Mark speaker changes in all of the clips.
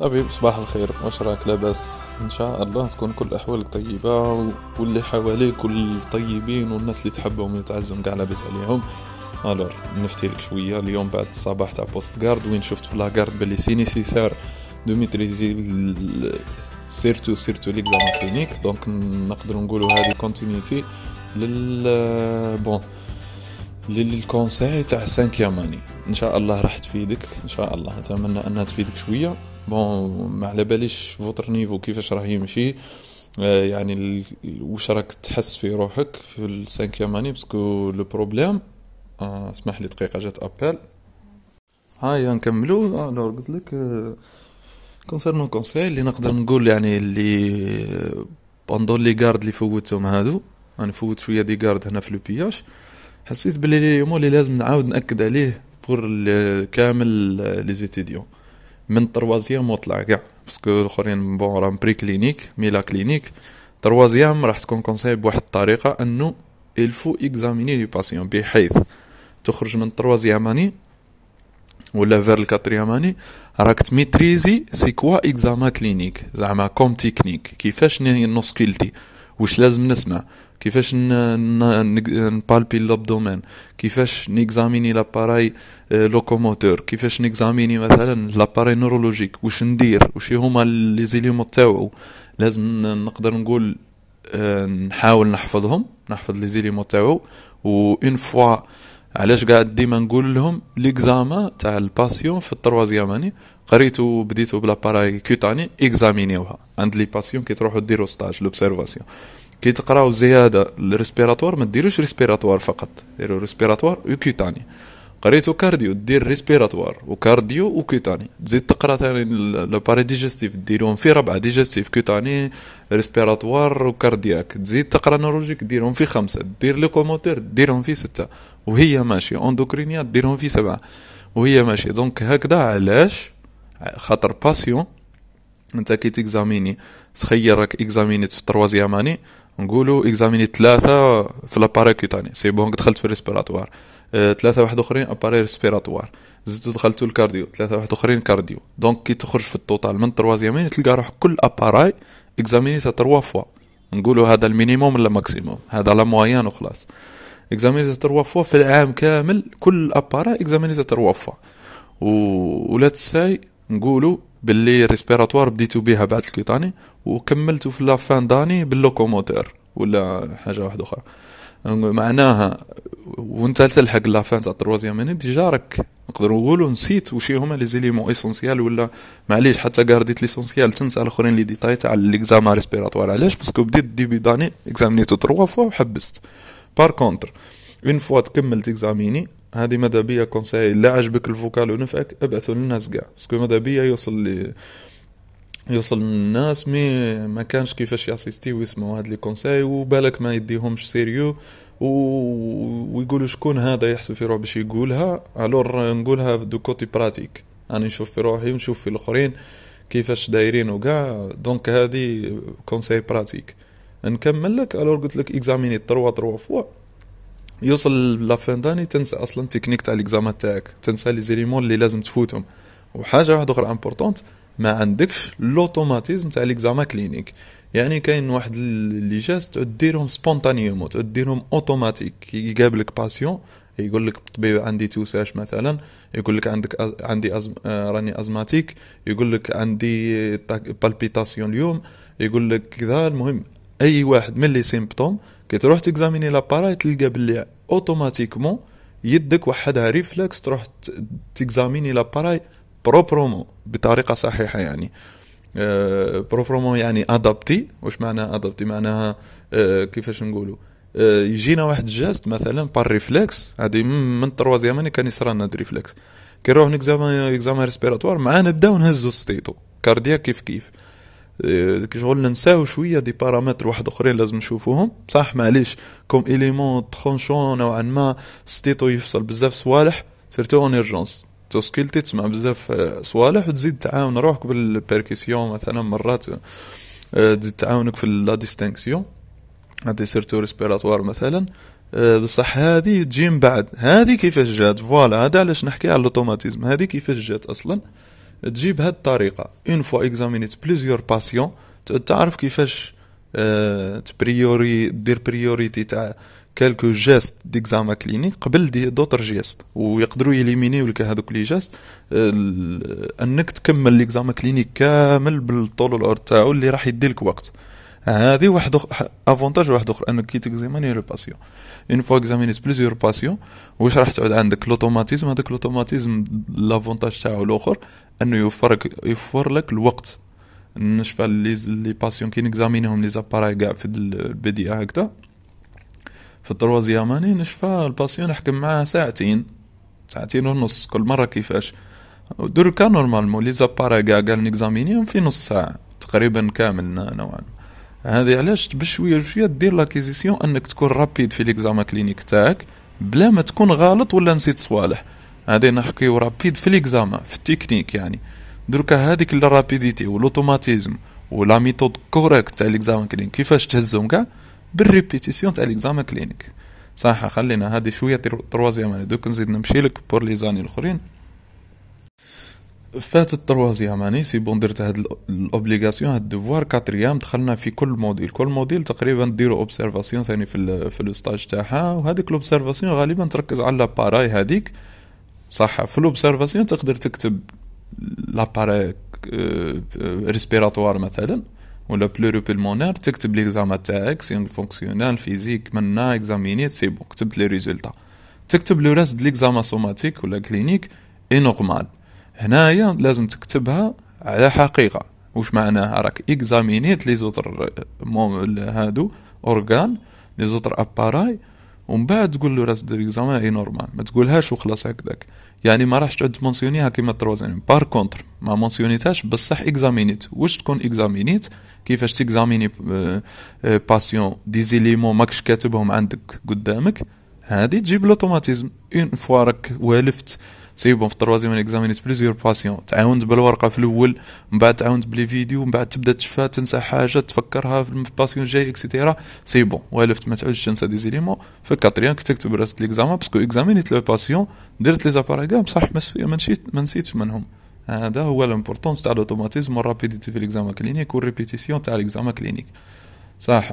Speaker 1: طبيب صباح الخير واش راك لاباس ان شاء الله تكون كل احوالك طيبه واللي حواليك كل طيبين والناس اللي تحبهم يتعزم كاع لاباس عليهم الور نفتي لك شويه اليوم بعد الصباح تاع بوست غارد وين شفت في لاغارد بلي سي نيسيسار دو ميتريزي سيرتو سيرتو ليكزامان كلينيك دونك نقدر نقولوا هذه كونتينيتي لل بون للكونساي تاع 5 اني ان شاء الله راح تفيدك ان شاء الله اتمنى انها تفيدك شويه بون ما على باليش فوتر نيفو كيفاش راه يمشي آه، يعني واش راك تحس في روحك في السانكيام اني باسكو لو بروبليم اسمح لي دقيقه جات ابل هاي نكملو الور آه، قلت لك كونسيرنو آه، كونساي اللي نقدر نقول يعني اللي باندون لي غارد اللي فوتهم هادو انا فوت شويه دي غارد هنا في لو حسيت بلي مو اللي لازم نعاود ناكد عليه بور كامل لي زيتيديون من تروازيام وطلع كاع باسكو الاخرين بون راهم بري كلينيك مي لا كلينيك تروازيام راح تكون كونساي بواحد الطريقه انه الفو اكزاميني لي باسيون بحيث تخرج من تروازيام اني ولا فير الكاتريام اني راك تميتريزي سي كوا اكزاما كلينيك زعما كوم تكنيك كيفاش نهي كيلتي واش لازم نسمع كيفاش نبالبي لابدومين كيفاش نيكزاميني لاباراي آه، لوكوموتور كيفاش نيكزاميني مثلا لاباراي نورولوجيك واش ندير واش هما لي زيليمون تاوعو لازم نقدر نقول آه، نحاول نحفظهم نحفظ لي زيليمون تاوعو و اون فوا علاش قاعد ديما نقول لهم ليكزاما تاع الباسيون في التروازيام اني قريتو بديتو بلاباراي كيوتاني اكزامينيوها عند لي باسيون كي تروحو ديرو ستاج لوبسيرفاسيون كي تقراو زياده الريسبيراتوار ما ديروش ريسبيراتوار فقط ديروا ريسبيراتوار وكيتاني قريتو كارديو دير ريسبيراتوار وكارديو وكيتاني تزيد تقرا ثاني لاباري ديجستيف ديرهم في ربعه ديجستيف كيتاني ريسبيراتوار وكاردياك تزيد تقرا نورولوجيك ديرهم في خمسه دير ليكوموتير ديرهم في سته وهي ماشي اوندوكرينيا ديرهم في سبعه وهي ماشي دونك هكذا علاش خاطر باسيون انت كي تيكزاميني تخيرك اكزامينيت في تروازيام اني نقولوا اكزاميني ثلاثه في لاباري كوتاني سي بون دخلت في الريسبيراتوار ثلاثه أه، واحد اخرين اباري ريسبيراتوار زدت دخلتو الكارديو ثلاثه واحد اخرين كارديو دونك كي تخرج في التوتال من تروازيامين تلقى روحك كل اباراي اكزاميني سا تروا فوا نقولوا هذا المينيموم ولا ماكسيموم هذا لا موايان وخلاص اكزاميني تروا فوا في العام كامل كل اباراي اكزاميني تروا فوا و ولا تساي نقولوا باللي ريسبيراتوار بديتو بها بعد الكيطاني وكملتو في لافان داني باللوكوموتير ولا حاجه واحده اخرى معناها وانت تلحق لافان تاع التروازيام اني ديجا راك نقدر نقولوا نسيت وشي هما لي زيليمون اسونسيال ولا معليش حتى كارديت ليسونسيال تنسى الاخرين لي ديتاي تاع ليكزام ريسبيراتوار علاش باسكو بديت ديبي داني اكزامينيتو تروا فوا وحبست بار كونتر اون فوا تكملت اكزاميني هذه ماذا بيا كونساي لا عجبك الفوكال ونفعك ابعثوا للناس كاع باسكو ماذا بيا يوصل لي يوصل للناس مي ما كانش كيفاش ياسيستي ويسمعوا هاد لي كونساي وبالك ما يديهمش سيريو و... ويقولوا شكون هذا يحسب في روحه باش يقولها الور نقولها دو كوتي براتيك انا نشوف في روحي ونشوف في الاخرين كيفاش دايرين وكاع دونك هذه كونساي براتيك نكمل لك الور قلت لك اكزاميني 3 3 فوا يوصل لافان داني تنسى اصلا تكنيك تاع ليكزام تاعك تنسى لي زيليمون اللي لازم تفوتهم وحاجه واحده اخرى امبورطونت ما عندكش لوتوماتيزم تاع ليكزام كلينيك يعني كاين واحد لي جيست ديرهم سبونتانيومون ديرهم اوتوماتيك يقابلك باسيون يقول لك الطبيب عندي توساش مثلا يقول لك عندك أز... عندي أزم... آه راني ازماتيك يقول لك عندي بالبيتاسيون اليوم يقول لك كذا المهم اي واحد من لي سيمبتوم كي تروح تكزاميني لاباراي تلقى بلي اوتوماتيكمون يدك وحدها ريفلكس تروح تكزاميني لاباراي بروبرومون بطريقه صحيحه يعني بروبرومو آه، بروبرومون يعني ادابتي واش معناها ادابتي معناها آه، كيفاش نقولوا آه، يجينا واحد جاست مثلا بار ريفلكس هذه من تروازيام اني كان هاد ريفلكس كي نروح نكزامان اكزامان ريسبيراتوار معاه نبداو نهزو ستيتو كاردياك كيف كيف شغل آه، ننساو شويه دي بارامتر واحد اخرين لازم نشوفوهم صح معليش كوم اليمون ترونشون نوعا ما ستيتو يفصل بزاف صوالح سيرتو اون ايرجونس توسكيلتي تسمع بزاف آه، صوالح وتزيد تعاون روحك بالبيركسيون مثلا مرات آه، تزيد تعاونك في لا ديستينكسيون هادي سيرتو ريسبيراتوار مثلا بصح هذه تجي من بعد هذه كيفاش جات فوالا هذا علاش نحكي على الاوتوماتيزم هذه كيفاش جات اصلا تجيب هاد الطريقه اون فوا اكزامينيت بليزيور باسيون تعرف كيفاش أه تبريوري دير بريوريتي تاع كالكو جيست ديكزاما كلينيك قبل دي دوتر جيست ويقدروا يليمينيو لك هذوك لي جيست آه، انك تكمل ليكزاما كلينيك كامل بالطول العرض تاعو اللي راح يديلك وقت Ah, هذه واحد افونتاج واحد اخر انك كي تكزاميني لو باسيون اون فوا اكزامينيت بليزيور باسيون واش راح تعود عندك لوتوماتيزم هذاك لوتوماتيزم لافونتاج تاعو الاخر انه يوفرك يوفر لك الوقت نشفى لي لي باسيون كي نكزامينيهم لي زاباراي كاع في دي هكذا في التروازيام اني نشفى الباسيون نحكم معاه ساعتين ساعتين ونص كل مره كيفاش دركا نورمالمون لي زاباراي كاع قال نكزامينيهم في نص ساعه تقريبا كامل نوعا ما هذه علاش بشويه بشويه دير لاكيزيسيون انك تكون رابيد في ليكزامان كلينيك تاعك بلا ما تكون غلط ولا نسيت صوالح هذه نحكيو رابيد في ليكزامان في التكنيك يعني دروكا هذيك الرابيديتي والاوتوماتيزم ولا ميثود كوريكت تاع ليكزامان كلينيك كيفاش تهزهم كاع بالريبيتيسيون تاع ليكزامان كلينيك صح خلينا هذه شويه تروازيام دوك نزيد نمشي لك بور لي زاني الاخرين فات التروازيام اني سي بون درت هاد الاوبليغاسيون هاد دوفوار كاتريام دخلنا في كل موديل كل موديل تقريبا ديرو اوبسيرفاسيون ثاني في في لو ستاج تاعها وهذيك الاوبسيرفاسيون غالبا تركز على لاباراي هذيك صح في الاوبسيرفاسيون تقدر تكتب لاباراي آه، ريسبيراتوار مثلا ولا بلورو بلمونير تكتب ليكزام تاعك سيون فونكسيونال فيزيك منا اكزامينيت سي بون كتبت لي ريزولتا تكتب لو راس ديال ليكزام سوماتيك ولا كلينيك اي نورمال هنايا لازم تكتبها على حقيقه واش معناها راك اكزامينيت لي زوتر هادو اورغان لي زوتر اباراي ومن بعد تقول له راس دير اكزامان اي نورمال ما تقولهاش وخلاص هكذاك يعني ما راحش تعود مونسيونيها كيما تروزين بار كونتر ما مونسيونيتهاش بصح اكزامينيت واش تكون اكزامينيت كيفاش تكزاميني باسيون دي زيليمون ماكش كاتبهم عندك قدامك هادي تجيب لوتوماتيزم اون فوا راك والفت سيبهم في التروازيام اكزامينيت بليزيور باسيون تعاونت بالورقه في الاول من بعد تعاونت بلي فيديو من بعد تبدا تشفى تنسى حاجه تفكرها في الباسيون جاي اكسيتيرا سي بون والفت ما تعودش تنسى دي زيليمون في الكاتريان كنت تكتب راس ليكزامان باسكو اكزامينيت لو باسيون درت لي زاباراي كاع بصح ما نسيتش منهم هذا هو الامبورطونس تاع لوتوماتيزم والرابيديتي في ليكزامان كلينيك والريبيتيسيون تاع ليكزامان كلينيك صح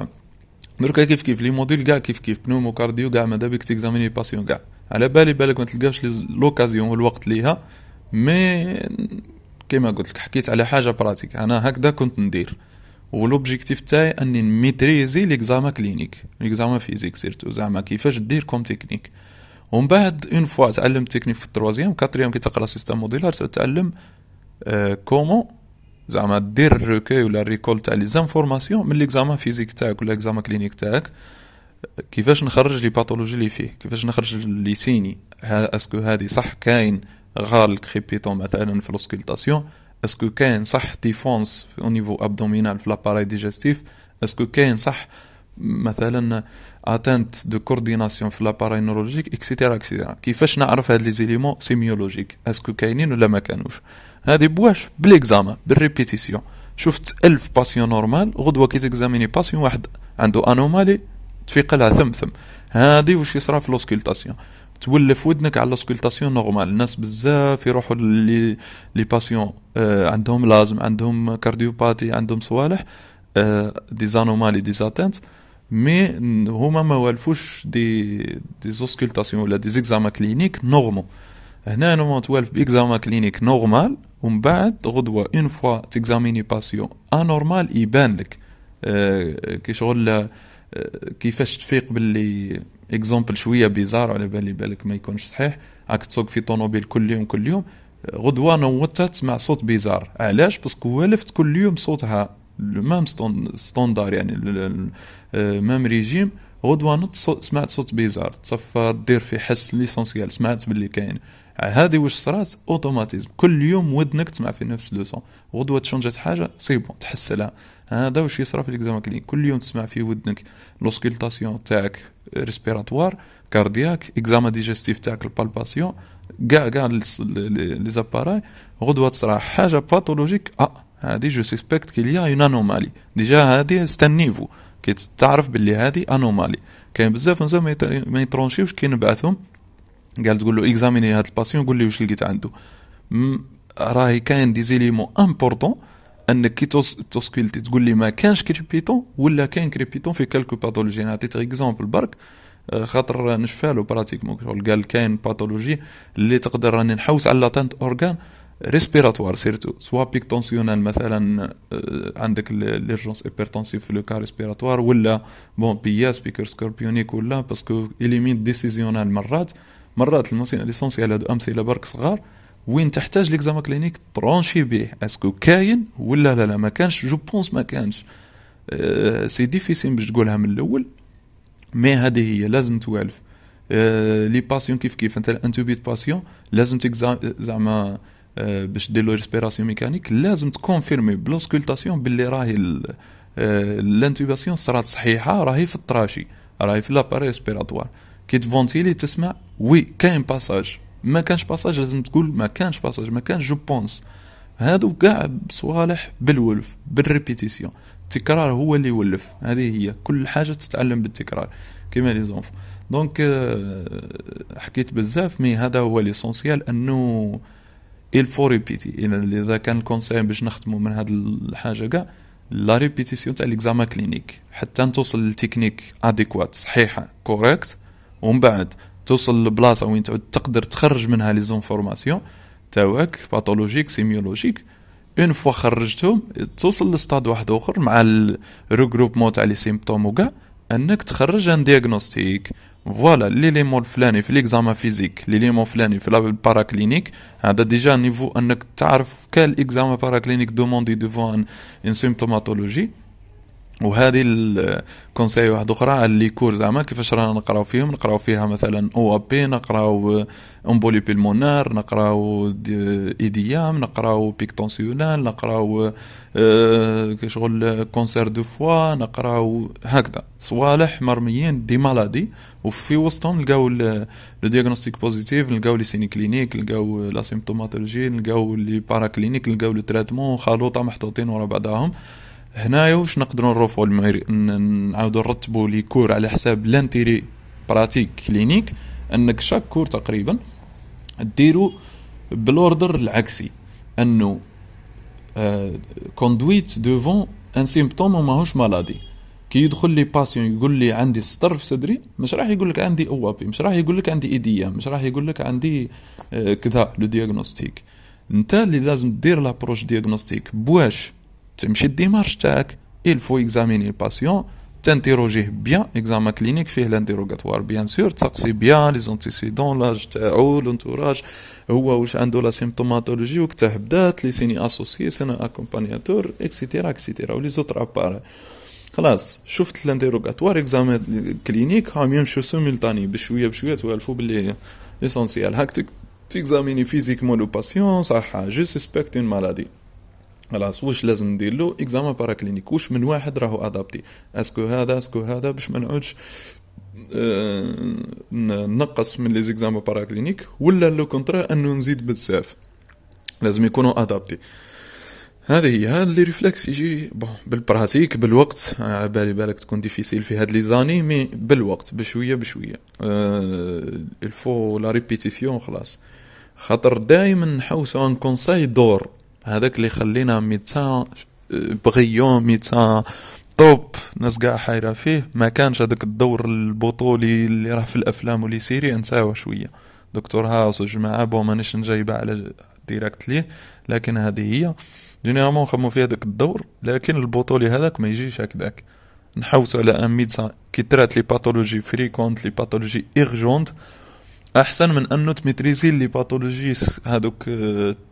Speaker 1: دركا كيف كيف لي موديل كاع كيف كيف بنومو كارديو كاع مادابيك تيكزاميني باسيون كاع على بالي بالك ما تلقاش لوكازيون والوقت ليها مي كيما قلت لك حكيت على حاجه براتيك انا هكذا كنت ندير والوبجيكتيف تاعي اني نميتريزي ليكزاما كلينيك ليكزاما فيزيك سيرتو زعما كيفاش دير كوم تكنيك ومن بعد اون فوا تعلم تكنيك في التروازيام كاتريام كي تقرا سيستم موديلار تتعلم آه كومون زعما دير الريكوي ولا الريكول تاع لي زانفورماسيون من ليكزاما فيزيك تاعك ولا ليكزاما كلينيك تاعك كيفاش نخرج لي باثولوجي اللي فيه كيفاش نخرج لي سيني ها اسكو هادي صح كاين غال كريبيتون مثلا في لوسكولتاسيون اسكو كاين صح ديفونس او نيفو ابدومينال في لاباراي ديجستيف اسكو كاين صح مثلا اتانت دو كورديناسيون في لاباراي نورولوجيك اكسيتيرا اكسيتيرا كيفاش نعرف هاد لي زيليمون سيميولوجيك اسكو كاينين ولا ما كانوش هادي بواش بالاكزام بالريبيتيسيون شفت ألف باسيون نورمال غدوه كي تكزاميني باسيون واحد عنده انومالي تفيق لها ثمثم هادي واش يصرى في لوسكولتاسيون تولف ودنك على لوسكولتاسيون نورمال الناس بزاف يروحوا لي لي باسيون آه عندهم لازم عندهم كارديوباتي عندهم صوالح آه دي زانومالي دي زاتنت مي هما ما والفوش دي دي زوسكولتاسيون ولا دي زيكزاما كلينيك نورمو هنا نورمال توالف بيكزاما كلينيك نورمال ومن بعد غدوه اون فوا تيكزاميني باسيون انورمال يبان لك آه كي شغل كيفاش تفيق باللي اكزومبل شويه بيزار على بالي بالك ما يكونش صحيح راك تسوق في طوموبيل كل يوم كل يوم غدوه نوضت تسمع صوت بيزار علاش باسكو والفت كل يوم صوتها لو ميم ستوندار يعني ميم ريجيم غدوه نط سمعت صوت بيزار تصفى دير في حس ليسونسيال سمعت باللي كاين هذه واش صرات اوتوماتيزم كل يوم ودنك تسمع في نفس لو سون غدوه تشونجات حاجه سي بون تحس هادا هذا واش يصرى في ليكزام كلين كل يوم تسمع في ودنك لوسكيلتاسيون تاعك ريسبيراتوار كاردياك اكزام ديجستيف تاعك البالباسيون كاع كاع لي زاباراي غدوه تصرى حاجه باثولوجيك اه هذه جو سيسبكت كيليا اون انومالي ديجا هذه ستان نيفو كيتعرف باللي هذه انومالي كاين بزاف نسا ما يترونشيوش نبعثهم قال تقول له اكزاميني هاد الباسيون قول لي واش لقيت عنده راهي كاين دي زيليمون امبورطون انك كي توسكيلتي تقول لي ما كانش كريبيتون ولا كاين كريبيتون في كالكو باثولوجي نعطيك اكزومبل برك آه، خاطر نشفالو براتيكمون قال كاين باثولوجي اللي تقدر راني نحوس على لاتانت اورغان ريسبيراتوار سيرتو سوا بيك تونسيونال مثلا آه، عندك ليرجونس في لو كا ريسبيراتوار ولا بون بيا بيكر سكوربيونيك ولا باسكو اليميت ديسيزيونال مرات مرات ليسونسيال هادو امثله برك صغار وين تحتاج ليكزام كلينيك ترونشي بيه اسكو كاين ولا لا لا ما كانش جو بونس ما كانش سي آه، ديفيسيل باش تقولها من الاول مي هذه هي لازم توالف لي آه، باسيون كيف كيف انت انتوبيت باسيون لازم زعما آه، باش دير لو ريسبيراسيون ميكانيك لازم تكونفيرمي بلوسكولتاسيون باللي راهي لانتوباسيون آه، صرات صحيحه راهي في الطراشي راهي في لاباري ريسبيراتوار كي تفونتيلي تسمع وي كاين باساج ما كانش باساج لازم تقول ما كانش باساج ما كانش جو بونس هادو كاع صوالح بالولف بالريبيتيسيون التكرار هو اللي يولف هذه هي كل حاجه تتعلم بالتكرار كيما لي زونف دونك حكيت بزاف مي هذا هو ليسونسيال انه il faut répéter اذا كان كونساي باش نخدموا من هاد الحاجه كاع لا ريبيتيسيون تاع ليكزام كلينيك حتى توصل للتكنيك اديكوات صحيحه كوريكت ومن بعد توصل لبلاصه وين تعود تقدر تخرج منها لي زونفورماسيون تاعك باثولوجيك سيميولوجيك اون فوا خرجتهم توصل لستاد واحد اخر مع الريغروبمون تاع لي سيمبتوم وكاع انك تخرج ان دياغنوستيك فوالا ليليمون الفلاني في ليكزامان فيزيك ليليمون الفلاني في الباراكلينيك هذا ديجا نيفو انك تعرف كال اكزامان باراكلينيك دوموندي ديفو ان سيمتوماتولوجي وهذه الكونساي واحد اخرى على لي كور زعما كيفاش رانا نقراو فيهم نقراو فيها مثلا او ابي بي نقراو امبولي بيلمونار نقراو ايديام نقراو بيكتونسيونال نقراو آه، كي شغل كونسير دو فوا نقراو هكذا صوالح مرميين دي مالادي وفي وسطهم نلقاو لو دياغنوستيك بوزيتيف نلقاو لي سيني كلينيك نلقاو لا سيمبتوماتولوجي نلقاو لي باراكلينيك نلقاو لو تريتمون خلوطه محطوطين ورا بعضهم هنايا واش نقدروا نروفوا المعير نعاودوا نرتبوا لي كور على حساب لانتيري براتيك كلينيك انك شاك كور تقريبا ديرو بالوردر العكسي انه كوندويت دوفون ان سيمبتوم ماهوش مالادي كي يدخل لي باسيون يقول لي عندي سطر في صدري مش راح يقول لك عندي او بي مش راح يقول لك عندي ايديا مش راح يقول لك عندي آه، كذا لو ديغنوستيك انت اللي لازم دير لابروش ديغنوستيك بواش تمشي الديمارش تاعك il faut examiner le patient تانتيروجيه بيان اكزام كلينيك فيه لانتيروغاتوار بيان سور تسقسي بيان لي زونتيسيدون لاج تاعو لونتوراج هو واش عنده لا سيمبتوماتولوجي وكتاه بدات لي سيني اسوسيي سينا اكومبانياتور اكسيتيرا اكسيتيرا ولي زوتر ابار خلاص شفت لانتيروغاتوار اكزام كلينيك راهم يمشيو سيمولتاني بشويه بشويه توالفوا بلي ليسونسيال هاك تكزاميني فيزيكمون لو باسيون صح جو سسبكت اون مالادي خلاص واش لازم ندير له اكزام باراكلينيك واش من واحد راهو ادابتي اسكو هذا اسكو هذا باش ما نعودش أه نقص من لي زيكزام باراكلينيك ولا لو كونترا انه نزيد بزاف لازم يكونوا ادابتي هذه هي هذا لي ريفلكس يجي بون بالبراتيك بالوقت على بالي بالك تكون ديفيسيل في هاد لي زاني مي بالوقت بشويه بشويه أه الفو لا ريبيتيسيون خلاص خاطر دائما نحوسو ان كونساي دور هذاك اللي خلينا ميدسان بغيون ميدسان طوب ناس قاع حايرة فيه ما كانش هذاك الدور البطولي اللي راه في الأفلام ولي سيري انساوه شوية دكتور هاوس وجماعة بو مانيش نجايبة على ديريكت ليه لكن هذه هي جينيرالمون خمو في هذاك الدور لكن البطولي هذاك ما يجيش هكذاك نحوسو على ان ميدسان كي ترات لي باثولوجي فريكونت لي باثولوجي ايرجونت احسن من انه تميتريزي لي باثولوجيس هذوك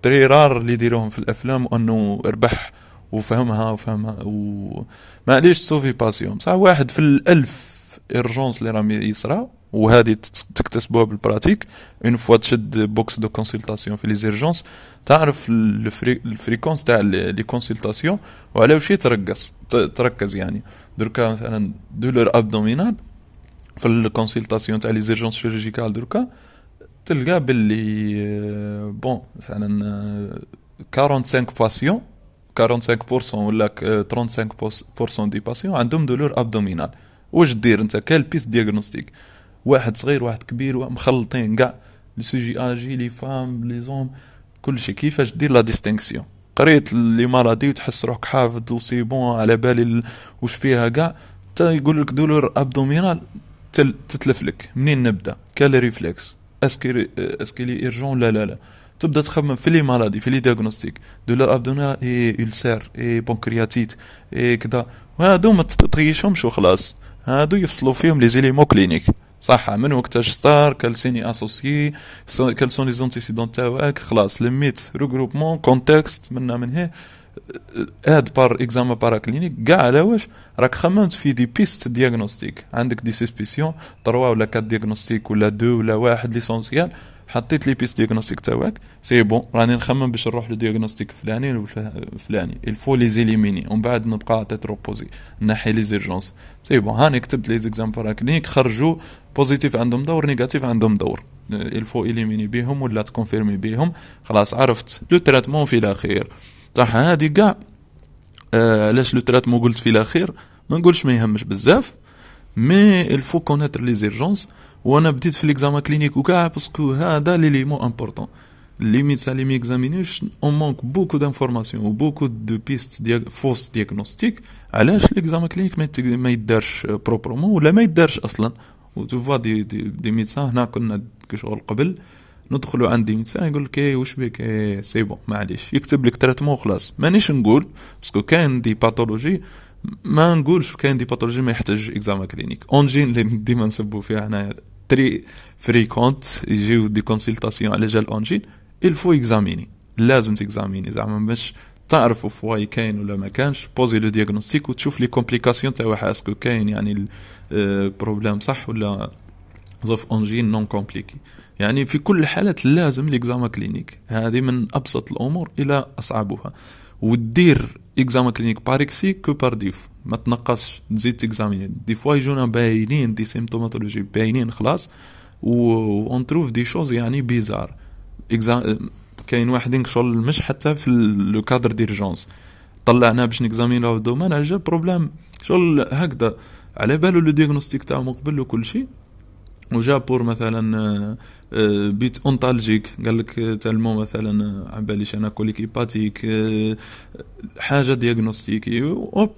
Speaker 1: تري آه، رار اللي يديروهم في الافلام وانه ربح وفهمها وفهمها و معليش تسوفي باسيون صح واحد في الالف ايرجونس اللي راهم يصرا وهذه تكتسبوها بالبراتيك اون فوا تشد بوكس دو كونسلتاسيون في لي زيرجونس تعرف الفريكونس تاع لي كونسلتاسيون وعلى وش ترقص تركز يعني دركا مثلا دولور ابدومينال في الكونسلطاسيون تاع لي زيرجونس شيرجيكال دركا تلقى باللي بون مثلا 45 باسيون 45% ولا 35% دي باسيون عندهم دولور ابدومينال واش دير انت كال بيس دياغنوستيك واحد صغير واحد كبير مخلطين كاع لي سوجي اجي لي فام لي زوم كلشي كيفاش دير لا ديستينكسيون قريت لي مالادي وتحس روحك حافظ وسي بون على بالي واش فيها كاع حتى يقول لك دولور ابدومينال تتلف لك منين نبدا كالي ريفلكس اسكي اسكي ايرجون لا لا لا تبدا تخمم في لي مالادي في لي دياغنوستيك لا ابدونا اي السير اي بونكرياتيت اي كذا هادو ما تطيشهمش وخلاص هادو يفصلوا فيهم لي زيليمون كلينيك صح من وقتاش ستار كالسيني اسوسيي كالسون لي زونتيسيدون تاعك خلاص لميت ريغروبمون كونتكست منا من هي هاد بار اكزام باراكلينيك كاع على واش راك خممت في دي بيست دياغنوستيك عندك دي سيسبيسيون تروا ولا كات دياغنوستيك ولا دو ولا واحد ليسونسيال حطيت لي بيست دياغنوستيك تاعك سي بون راني نخمم باش نروح لدياغنوستيك فلاني فلاني الفو لي زيليميني ومن بعد نبقى تتروبوزي نحي لي زيرجونس سي بون هاني كتبت لي زيكزام باراكلينيك خرجوا بوزيتيف عندهم دور نيجاتيف عندهم دور الفو اليميني بيهم ولا تكونفيرمي بيهم خلاص عرفت لو تريتمون في الاخير صح هذه كاع آه، علاش لو تراتمون قلت في الاخير ما نقولش ما يهمش بزاف مي الفو كونيتر لي زيرجونس وانا بديت في ليكزام كلينيك وكاع باسكو هذا مو امبورطون لي سالي لي ميكزامينوش اون مانك بوكو دانفورماسيون وبوكو دو بيست ديال فوس ديغنوستيك علاش ليكزام كلينيك ما يدارش بروبرومون ولا ما يدارش اصلا فوا دي دي, دي ميدسان هنا كنا شغل قبل ندخلوا عندي انسان يقول لك ايه واش بك ايه سي بون معليش يكتب لك تريتمون خلاص مانيش نقول باسكو كاين دي باثولوجي ما نقولش كاين دي باثولوجي ما يحتاج اكزاما كلينيك اونجين اللي ديما نسبوا فيها هنايا تري فريكونت يجيو دي كونسلتاسيون على جال اونجين الفو اكزاميني لازم تكزاميني زعما باش تعرف فواي كاين ولا ما كانش بوزي لو دياغنوستيك وتشوف لي كومبليكاسيون واحد اسكو كاين يعني البروبليم آه، صح ولا زوف اونجين نون كومبليكي يعني في كل الحالات لازم ليكزاما كلينيك هذه من ابسط الامور الى اصعبها ودير اكزاما كلينيك باريكسي كو بار ديف ما تنقصش تزيد تكزاميني دي فوا يجونا باينين دي سيمتوماتولوجي باينين خلاص اون تروف دي شوز يعني بيزار اكزام كاين واحدين شغل مش حتى في لو كادر ديرجونس طلعنا باش لو في على جا بروبليم شغل هكذا على بالو لو ديغنوستيك تاعهم قبل وكل شيء وجا بور مثلا آه، آه، بيت اونتالجيك قال لك آه، تالمو مثلا عباليش انا كوليك حاجه دياغنوستيكي اوب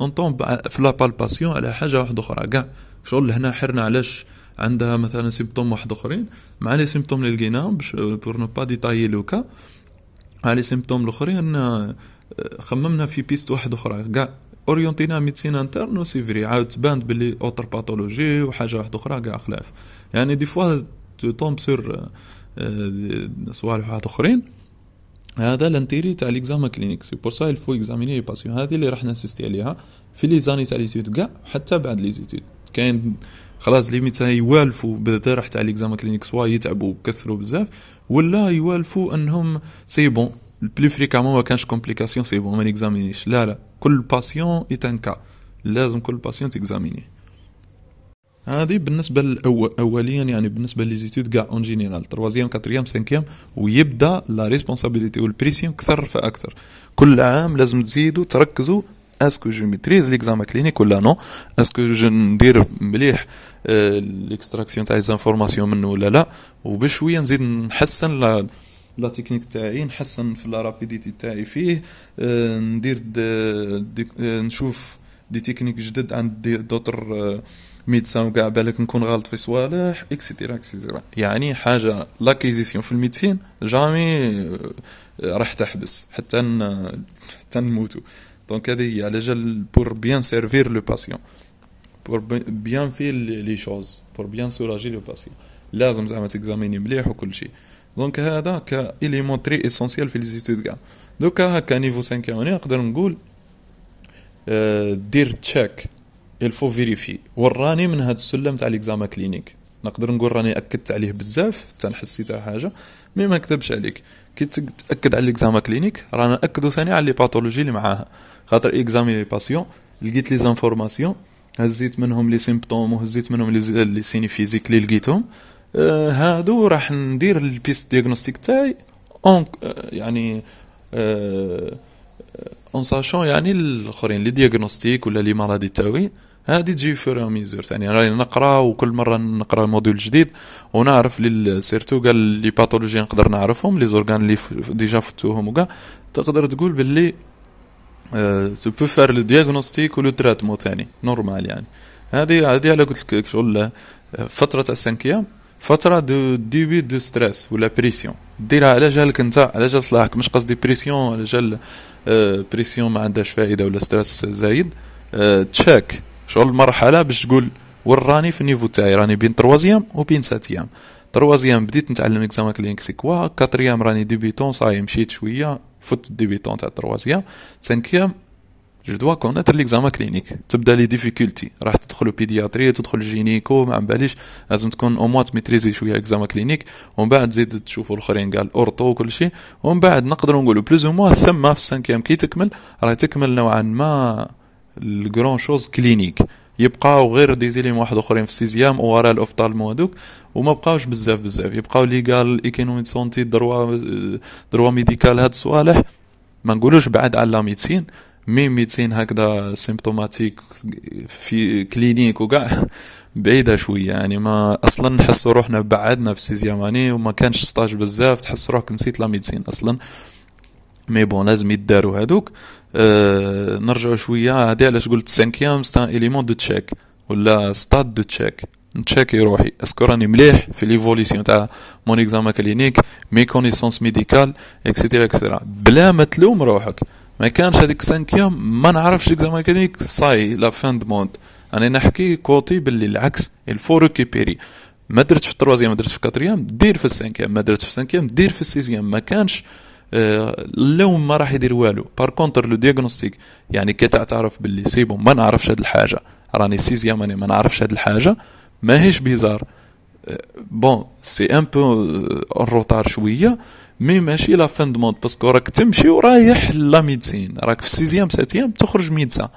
Speaker 1: اون في لا بالباسيون على حاجه واحده اخرى كاع شغل هنا حرنا علاش عندها مثلا سيمبتوم واحد اخرين مع لي سيمبتوم اللي لقيناهم باش بور نو با ديتايي لوكا مع لي سيمبتوم الاخرين خممنا في بيست واحد اخرى كاع اورينتينا ميدسين انترن سي فري عاود تبان بلي اوتر باثولوجي وحاجه واحده اخرى كاع خلاف يعني دي فوا تو تومب سور صوالح آه، آه، واحد اخرين هذا لانتيري تاع ليكزام كلينيك سي بور سا الفو اكزاميني لي باسيون هذه اللي راح نسيستي عليها في لي زاني تاع ليزيتود كاع حتى بعد ليزيتود كاين خلاص لي ميتا يوالفوا بالذرح تاع ليكزام كلينيك سوا يتعبوا كثروا بزاف ولا يوالفوا انهم سي بون بلو فريكامون ما كانش كومبليكاسيون سي بون ما نيكزامينيش لا لا كل باسيون يتنكا ان كا لازم كل باسيون تيكزاميني هادي بالنسبه الأول اوليا يعني بالنسبه ليزيتود كاع اون جينيرال تروازيام كاتريام سانكيام ويبدا لا و والبريسيون كثر فاكثر كل عام لازم تزيدوا تركزوا اسكو جو ميتريز ليكزامان كلينيك ولا نو اسكو جو ندير مليح ليكستراكسيون تاع ليزانفورماسيون منه ولا لا وبشويه نزيد نحسن لا تكنيك تاعي نحسن في لا رابيديتي تاعي فيه آه، ندير دي آه، نشوف دي تكنيك جدد عند دوتر آه، ميدسان وكاع بالك نكون غلط في صوالح اكسيتيرا اكسيتيرا يعني حاجه لاكيزيسيون في الميدسين جامي راح تحبس حتى ن... حتى نموتو دونك هذه هي على جال بور بيان سيرفير لو باسيون بور بيان في لي شوز بور بيان سولاجي لو باسيون لازم زعما تكزاميني مليح وكل شيء دونك هذا كاليمون تري اسونسيال في ليزيتود كاع دوكا هكا نيفو 5 اوني نقدر نقول آه، دير تشيك الفو فيريفي وراني من هاد السلم تاع ليكزام كلينيك نقدر نقول راني اكدت عليه بزاف حتى نحس تاع حاجه مي ما نكذبش عليك كي تاكد على ليكزام كلينيك رانا ناكدو ثاني على لي باثولوجي اللي معاها خاطر اكزامي لي باسيون لقيت لي زانفورماسيون هزيت منهم لي سيمبتوم وهزيت منهم لي سيني فيزيك اللي لقيتهم آه، هادو راح ندير البيست ديغنوستيك تاعي اون آه، يعني اون آه، ساشون يعني الاخرين لي ديغنوستيك ولا لي مرضي تاوي هادي تجي فور ميزور ثاني راني نقرا وكل مره نقرا موديول جديد ونعرف لي سيرتو قال لي باثولوجي نقدر نعرفهم لي زورغان لي ديجا فتوهم وكاع تقدر تقول باللي تو بو فار لو دياغنوستيك ولو تراتمون ثاني نورمال يعني هذه هذه على قلت لك شغل فتره السنكيه فتره دو ديبي دو ستريس ولا بريسيون ديرها على جالك انت على جال صلاحك مش قصدي بريسيون على جال بريسيون آه، ما عندهاش فائده ولا ستريس زايد تشيك آه، تشاك شغل المرحله باش تقول وين راني في النيفو تاعي راني بين تروازيام وبين ساتيام تروازيام بديت نتعلم اكزام كلينك كوا كاتريام راني ديبيتون صاي مشيت شويه فوت الديبيتون تاع تروازيام سانكيام جو دوا كونيتر ليكزاما كلينيك تبدا لي ديفيكولتي راح تدخل بيدياتري تدخل جينيكو ما باليش لازم تكون او موان تميتريزي شويه ليكزاما كلينيك ومن بعد تزيد تشوف الاخرين قال الاورتو وكل شيء ومن بعد نقدروا نقولوا بلوز او موان ثم في السانكيام كي تكمل راه تكمل نوعا ما الكرون شوز كلينيك يبقاو غير ديزيليم واحد اخرين في السيزيام وراء الاوفطالمو هذوك وما بقاوش بزاف بزاف يبقاو قال ايكونومي سونتي دروا دروا ميديكال هاد الصوالح ما نقولوش بعد على لا ميديسين مي ميدسين هكذا سيمبتوماتيك في كلينيك وكاع بعيده شويه يعني ما اصلا نحس روحنا بعدنا في سيزيام اني وما كانش ستاج بزاف تحس روحك نسيت لا ميدسين اصلا مي بون لازم يدارو هادوك أه نرجعو شويه هادي علاش قلت سانكيام ستان اليمون دو تشيك ولا ستاد دو تشيك نتشاكي روحي اسكو راني مليح في ليفوليسيون تاع مون اكزامان كلينيك مي كونيسونس ميديكال اكسيتيرا اكسيتيرا بلا ما تلوم روحك ما كانش هذيك 5 يوم ما نعرفش ليكزامان ميكانيك صاي لا فان دو موند انا نحكي كوتي باللي العكس الفو ريكيبيري ما درتش في التروازيام ما درتش في الكاتريام دير في السانكيام ما درتش في السانكيام دير في السيزيام ما كانش آه اللوم ما راح يدير والو بار كونتر لو دياغنوستيك يعني كي تعرف باللي سيبو ما نعرفش هاد الحاجه راني سيزيام انا ما نعرفش هاد الحاجه ماهيش بيزار آه، بون سي ان بو الروتار شويه مي ماشي لا فان دو باسكو راك تمشي ورايح لا ميدسين راك في سيزيام ساتيام تخرج ميدسا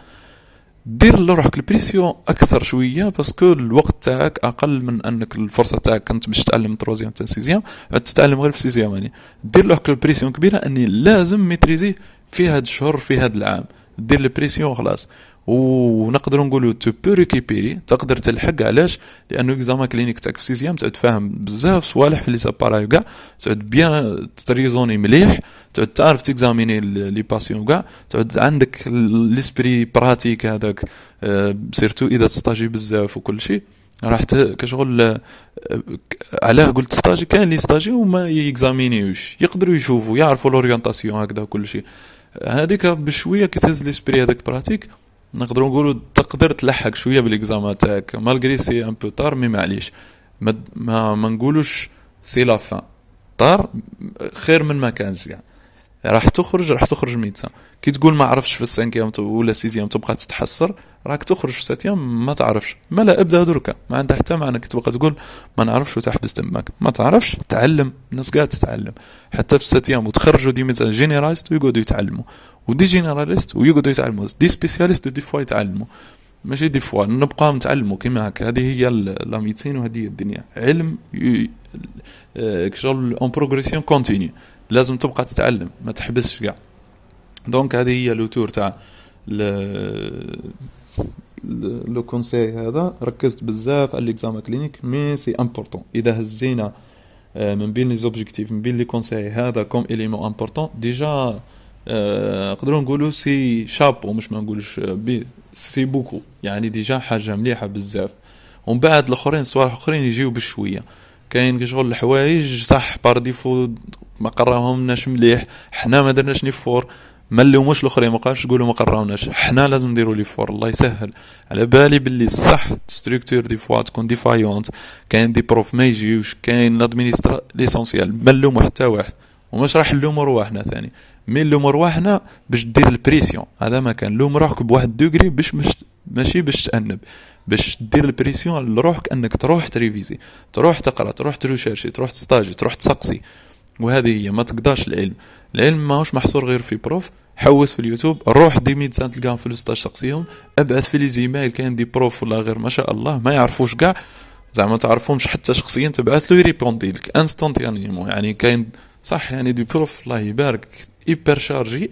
Speaker 1: دير لروحك البريسيون اكثر شويه باسكو الوقت تاعك اقل من انك الفرصه تاعك كانت باش تتعلم تروزيام تاع سيزيام تتعلم غير في سيزيام يعني دير لروحك البريسيون كبيره اني لازم ميتريزي في هاد الشهر في هاد العام دير البريسيون خلاص ونقدر نقولوا تو بو ريكيبيري تقدر تلحق علاش لانه اكزام كلينيك تاعك في سيزيام تعود فاهم بزاف صوالح في لي سابارايو كاع تعود بيان تريزوني مليح تعود تعرف تيكزاميني لي باسيون كاع تعود عندك ليسبري براتيك هذاك سيرتو آه، اذا تستاجي بزاف وكل شيء راح كشغل آه، علاه قلت ستاجي كان لي ستاجي وما يكزامينيوش يقدروا يشوفوا يعرفوا لورينتاسيون هكذا وكل شيء هذيك بشويه كي تهز ليسبري هذاك براتيك نقدروا نقولوا تقدر تلحق شويه بالاكزام تاعك مالغري سي ان بو طار مي معليش ما ما, ما نقولوش سي لا فان طار خير من ما كانش كاع يعني. راح تخرج راح تخرج ميتسا كي تقول ما عرفتش في السانكيام ولا سيزيام تبقى تتحسر راك تخرج في ساتيام ما تعرفش مالا ابدا دركا ما عندها حتى معنى كي تبقى تقول ما نعرفش وتحبس تماك ما تعرفش تعلم الناس قاعد تتعلم حتى في ساتيام وتخرجوا دي ميتسا جينيراليست ويقعدوا يتعلموا ودي جينيراليست ويقعدوا يتعلموا دي سبيسياليست ودي فوا يتعلموا ماشي دي فوا نبقى نتعلموا كيما هكا هذه هي لا ميتسين وهذه هي الدنيا علم شغل اون بروغريسيون كونتينيو لازم تبقى تتعلم ما تحبسش كاع دونك هذه هي لوتور تاع لو كونساي هذا ركزت بزاف على ليكزام كلينيك مي سي امبورطون اذا هزينا آه، من بين لي زوبجيكتيف من بين لي كونساي هذا كوم اليمون امبورطون ديجا نقدروا نقولوا سي شابو مش ما نقولش آه، بي سي بوكو يعني ديجا حاجه مليحه بزاف ومن بعد الاخرين صوالح اخرين يجيو بشويه كاين شغل الحوايج صح بار ديفو ما قراوهمناش مليح حنا ما درناش لي فور ما لوموش الاخرين ما قالش قولوا ما قراوناش حنا لازم نديروا لي فور الله يسهل على بالي باللي صح ستركتور دي فوا تكون ديفايونت كاين دي بروف ما يجيوش كاين لادمينسترا ليسونسيال ما نلومو حتى واحد وماش راح نلومو رواحنا ثاني مي نلومو رواحنا باش دير البريسيون هذا ما كان لوم روحك بواحد دوغري باش مش ماشي باش تأنب باش دير البريسيون لروحك انك تروح تريفيزي تروح تقرا تروح تروشيرشي تروح تستاجي تروح تسقسي وهذه هي ما تقدرش العلم العلم ماهوش محصور غير في بروف حوس في اليوتيوب روح دي ميدسان تلقاهم في لوستاج شخصيهم ابعث في لي زيمايل كاين دي بروف ولا غير ما شاء الله ما يعرفوش كاع زعما تعرفهمش حتى شخصيا تبعث له يريبوندي لك انستونتيانيمون يعني يعني كاين صح يعني دي بروف الله يبارك ايبر آه، شارجي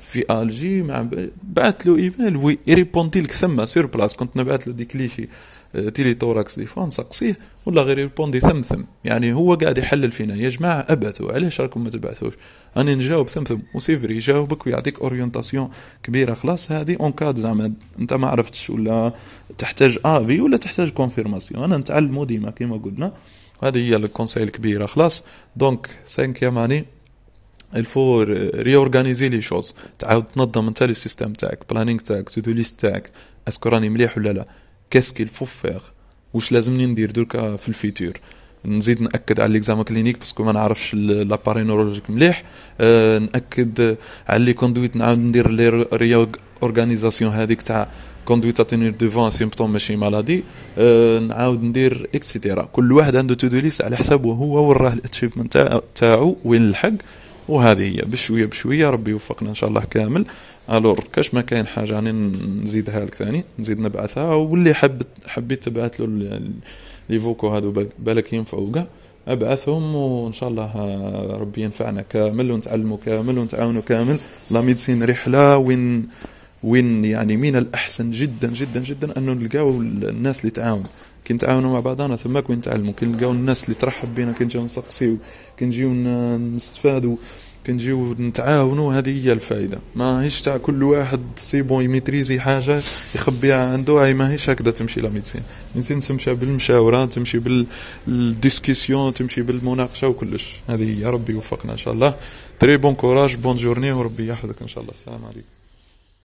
Speaker 1: في الجي مع بعث له ايميل ويريبوندي لك ثما سير بلاص كنت نبعث له دي كليشي آه، تيلي توراكس دي فون سقسيه ولا غير يبوندي ثمثم يعني هو قاعد يحلل فينا يا جماعه ابعثوا علاش راكم ما تبعثوش راني نجاوب ثمثم وسيفري يجاوبك ويعطيك اورينتاسيون كبيره خلاص هذه اون كاد زعما انت ما عرفتش ولا تحتاج افي ولا تحتاج كونفيرماسيون انا نتعلمو ديما كيما قلنا هذه هي الكونساي الكبيره خلاص دونك سانكيام اني الفو ريورغانيزي لي شوز تعاود تنظم انت لي سيستم تاعك بلانينغ تاعك تو دو ليست تاعك اسكو راني مليح ولا لا كاسكي الفو فيغ واش لازمني ندير دركا في الفيتور نزيد ناكد على ليكزام كلينيك باسكو ما نعرفش لاباري نورولوجيك مليح آه، ناكد على لي كوندويت نعاود ندير لي ريو اورغانيزاسيون هذيك تاع كوندويت اتينير دوفون سيمبتوم ماشي مالادي آه، نعاود ندير اكسيتيرا كل واحد عنده تو دو ليست على حساب وهو وراه الاتشيفمنت تاعو وين الحق وهذه هي بشويه بشويه ربي يوفقنا ان شاء الله كامل الور كاش ما كاين حاجه راني نزيدها لك ثاني نزيد نبعثها واللي حب حبيت تبعث له لي فوكو هادو بالك ينفعوا كاع ابعثهم وان شاء الله آه، ربي ينفعنا كامل ونتعلموا كامل ونتعاونوا كامل لا ميدسين رحله وين وين يعني من الاحسن جدا جدا جدا انه نلقاو الناس اللي تعاون كي مع بعضنا ثما كون نتعلموا كنلقاو الناس اللي ترحب بينا كنجيو نسقسيو كنجيو نستفادوا كنجيو نتعاونوا هذه هي الفائده ماهيش تاع كل واحد سي بون يميتريزي حاجه يخبيها عنده هاي ماهيش هكذا تمشي لا ميديسين ميديسين تمشي بالمشاوره تمشي بالديسكسيون تمشي بالمناقشه وكلش هذه هي ربي يوفقنا ان شاء الله تري بون كوراج بون جورني وربي يحفظك ان شاء الله السلام عليكم